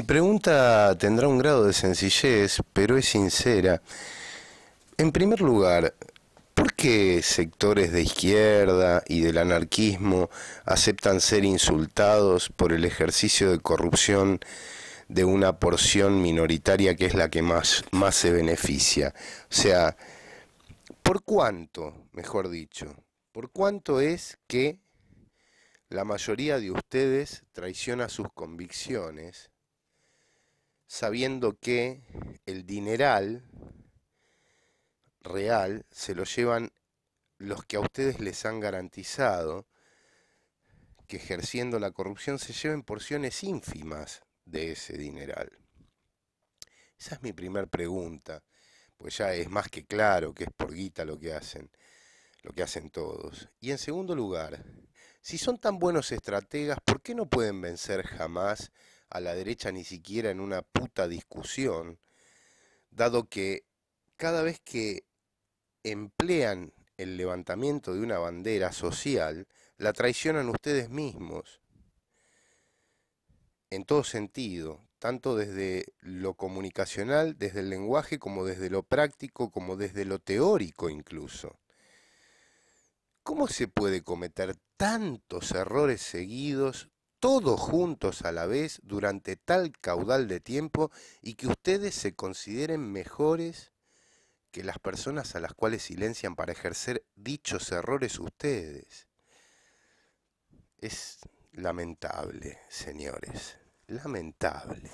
Mi pregunta tendrá un grado de sencillez, pero es sincera. En primer lugar, ¿por qué sectores de izquierda y del anarquismo aceptan ser insultados por el ejercicio de corrupción de una porción minoritaria que es la que más, se beneficia? O sea, ¿por cuánto, mejor dicho? ¿Por cuánto es que la mayoría de ustedes traiciona sus convicciones sabiendo que el dineral real se lo llevan los que a ustedes les han garantizado que ejerciendo la corrupción se lleven porciones ínfimas de ese dineral. Esa es mi primera pregunta, pues ya es más que claro que es por guita lo que hacen, lo que hacen todos. Y en segundo lugar, si son tan buenos estrategas, ¿por qué no pueden vencer jamás a la derecha ni siquiera en una puta discusión, dado que cada vez que emplean el levantamiento de una bandera social, la traicionan ustedes mismos, en todo sentido, tanto desde lo comunicacional, desde el lenguaje, como desde lo práctico, como desde lo teórico incluso. ¿Cómo se puede cometer tantos errores seguidos todos juntos a la vez durante tal caudal de tiempo y que ustedes se consideren mejores que las personas a las cuales silencian para ejercer dichos errores ustedes. Es lamentable, señores, lamentable.